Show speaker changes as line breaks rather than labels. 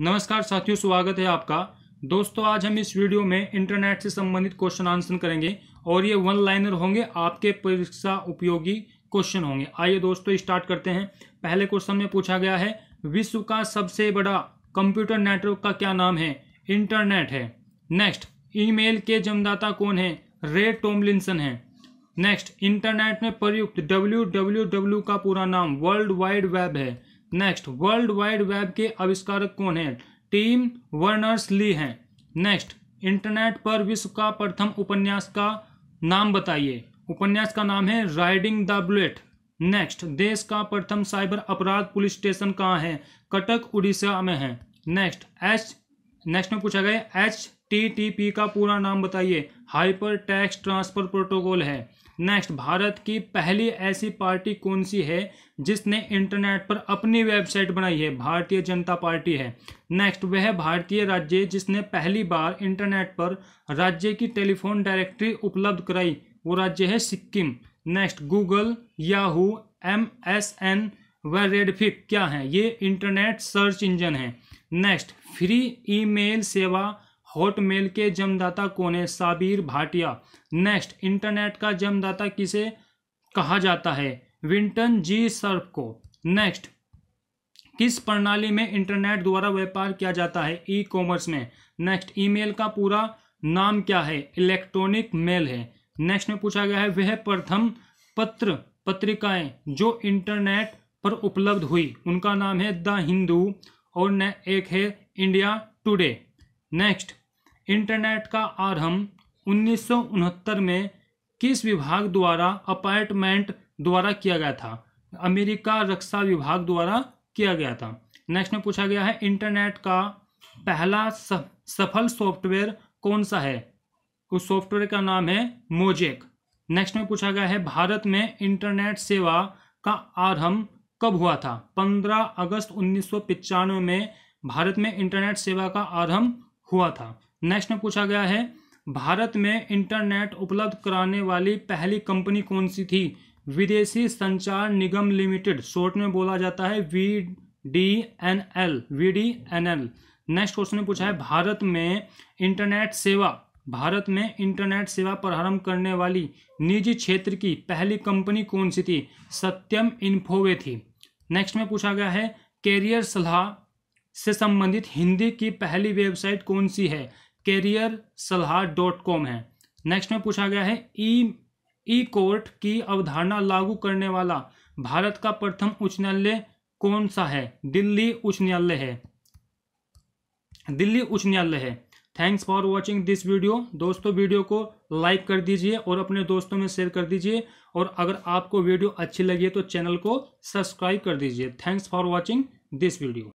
नमस्कार साथियों स्वागत है आपका दोस्तों आज हम इस वीडियो में इंटरनेट से संबंधित क्वेश्चन आंसर करेंगे और ये वन लाइनर होंगे आपके परीक्षा उपयोगी क्वेश्चन होंगे आइए दोस्तों स्टार्ट करते हैं पहले क्वेश्चन में पूछा गया है विश्व का सबसे बड़ा कंप्यूटर नेटवर्क का क्या नाम है इंटरनेट है नेक्स्ट ईमेल के जमदाता कौन है रे टोमलिनसन है नेक्स्ट इंटरनेट में प्रयुक्त डब्ल्यू का पूरा नाम वर्ल्ड वाइड वेब है नेक्स्ट वर्ल्ड वाइड वेब के आविष्कारक कौन है टीम वर्नर्स ली है नेक्स्ट इंटरनेट पर विश्व का प्रथम उपन्यास का नाम बताइए उपन्यास का नाम है राइडिंग द बुलेट नेक्स्ट देश का प्रथम साइबर अपराध पुलिस स्टेशन कहाँ है कटक उड़ीसा में है नेक्स्ट एच नेक्स्ट में पूछा गया एच टी टी पी का पूरा नाम बताइए हाइपर टैक्स ट्रांसफर प्रोटोकॉल है नेक्स्ट भारत की पहली ऐसी पार्टी कौन सी है जिसने इंटरनेट पर अपनी वेबसाइट बनाई है भारतीय जनता पार्टी है नेक्स्ट वह भारतीय राज्य जिसने पहली बार इंटरनेट पर राज्य की टेलीफोन डायरेक्टरी उपलब्ध कराई वो राज्य है सिक्किम next Google Yahoo M S N व रेडफिक क्या है ये इंटरनेट सर्च इंजन है नेक्स्ट फ्री ईमेल सेवा हॉटमेल के जन्मदाता कौन है साबिर भाटिया नेक्स्ट इंटरनेट का जन्मदाता किसे कहा जाता है विंटन जी सर्फ को नेक्स्ट किस प्रणाली में इंटरनेट द्वारा व्यापार किया जाता है ई कॉमर्स में नेक्स्ट ईमेल का पूरा नाम क्या है इलेक्ट्रॉनिक मेल है नेक्स्ट में पूछा गया है वह प्रथम पत्र पत्रिकाएं जो इंटरनेट पर उपलब्ध हुई उनका नाम है द हिंदू और एक है इंडिया टुडे नेक्स्ट इंटरनेट का आरंभ उन्नीस में किस विभाग द्वारा अपॉइंटमेंट द्वारा किया गया था अमेरिका रक्षा विभाग द्वारा किया गया था नेक्स्ट में पूछा गया है इंटरनेट का पहला सफल सॉफ्टवेयर कौन सा है उस सॉफ्टवेयर का नाम है मोजेक नेक्स्ट में पूछा गया है भारत में इंटरनेट सेवा का आरंभ कब हुआ था 15 अगस्त उन्नीस में भारत में इंटरनेट सेवा का आरंभ हुआ था नेक्स्ट में पूछा गया है भारत में इंटरनेट उपलब्ध कराने वाली पहली कंपनी कौन सी थी विदेशी संचार निगम लिमिटेड शॉर्ट में बोला जाता है V D N L V D N L next question में पूछा है भारत में इंटरनेट सेवा भारत में इंटरनेट सेवा प्रारंभ करने वाली निजी क्षेत्र की पहली कंपनी कौन सी थी सत्यम इन्फोवे थी नेक्स्ट में पूछा गया है कैरियर सलाह से संबंधित हिंदी की पहली वेबसाइट कौन सी है कैरियर सलाह डॉट कॉम है नेक्स्ट में पूछा गया है ई ई कोर्ट की अवधारणा लागू करने वाला भारत का प्रथम उच्च न्यायालय कौन सा है दिल्ली उच्च न्यायालय है दिल्ली उच्च न्यायालय है thanks for watching this video दोस्तों वीडियो को लाइक कर दीजिए और अपने दोस्तों में शेयर कर दीजिए और अगर आपको वीडियो अच्छी लगी तो चैनल को सब्सक्राइब कर दीजिए thanks for watching this video